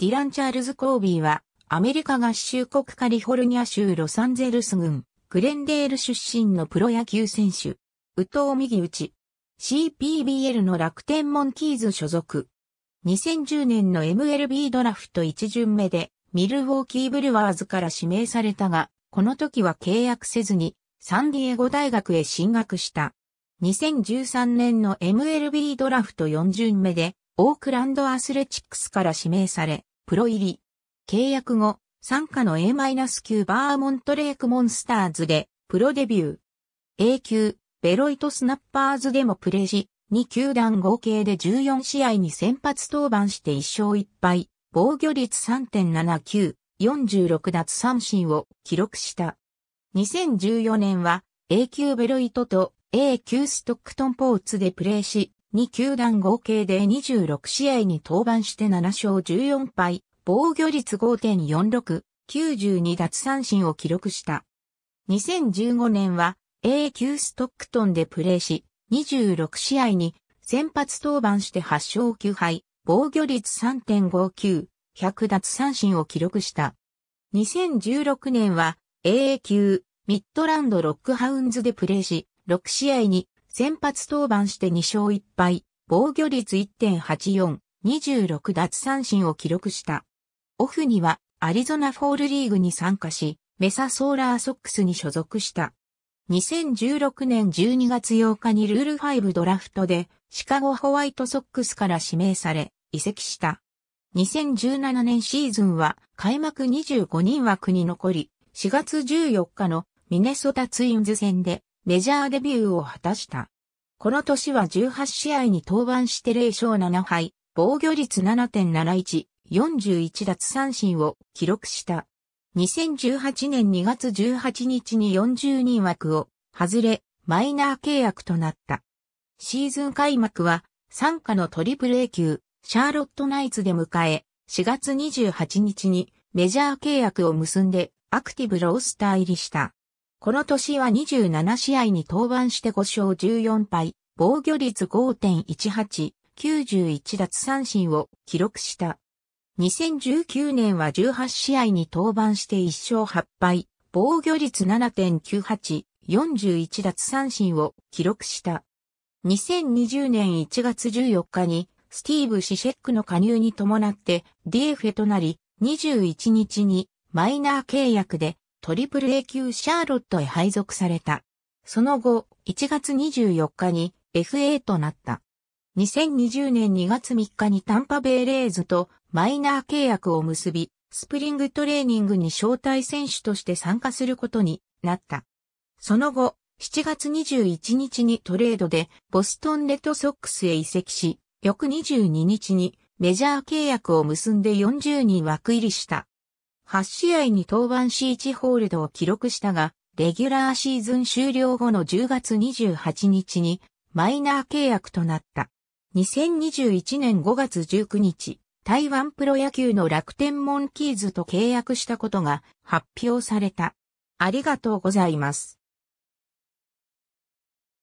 ディラン・チャールズ・コービーは、アメリカ合衆国カリフォルニア州ロサンゼルス郡、グレンデール出身のプロ野球選手。宇藤右打ち。CPBL の楽天モンキーズ所属。2010年の MLB ドラフト1巡目で、ミルウォーキーブルワーズから指名されたが、この時は契約せずに、サンディエゴ大学へ進学した。2013年の MLB ドラフト4巡目で、オークランドアスレチックスから指名され、プロ入り。契約後、参加の A-9 バーモントレークモンスターズでプロデビュー。A 級、ベロイトスナッパーズでもプレジ、2球団合計で14試合に先発登板して1勝1敗、防御率3.79、46奪三振を記録した。2014年は A 級ベロイトと A 級ストックトンポーツでプレーし、2球団合計で26試合に登板して7勝14敗、防御率5.46、92奪三振を記録した。2015年は A 級ストックトンでプレーし、26試合に先発登板して8勝9敗、防御率3.59、100奪三振を記録した。2016年は AA 級ミッドランドロックハウンズでプレーし、6試合に先発登板して2勝1敗、防御率1.84、26奪三振を記録した。オフにはアリゾナフォールリーグに参加し、メサソーラーソックスに所属した。2016年12月8日にルール5ドラフトでシカゴホワイトソックスから指名され移籍した。2017年シーズンは開幕25人枠に残り4月14日のミネソタツインズ戦でメジャーデビューを果たした。この年は18試合に登板して0勝7敗、防御率7.71、41奪三振を記録した。2018年2月18日に40人枠を外れ、マイナー契約となった。シーズン開幕は、参加のトリプル A 級、シャーロットナイツで迎え、4月28日にメジャー契約を結んでアクティブロースター入りした。この年は27試合に登板して5勝14敗、防御率5.18、91奪三振を記録した。2019年は18試合に登板して1勝8敗、防御率7.98、41奪三振を記録した。2020年1月14日にスティーブ・シシェックの加入に伴って DF となり、21日にマイナー契約でトリプル A 級シャーロットへ配属された。その後、1月24日に FA となった。2020年2月3日にタンパベイレーズとマイナー契約を結び、スプリングトレーニングに招待選手として参加することになった。その後、7月21日にトレードでボストンレッドソックスへ移籍し、翌22日にメジャー契約を結んで40人枠入りした。8試合に登板し1ホールドを記録したが、レギュラーシーズン終了後の10月28日にマイナー契約となった。2021年5月19日、台湾プロ野球の楽天モンキーズと契約したことが発表された。ありがとうございます。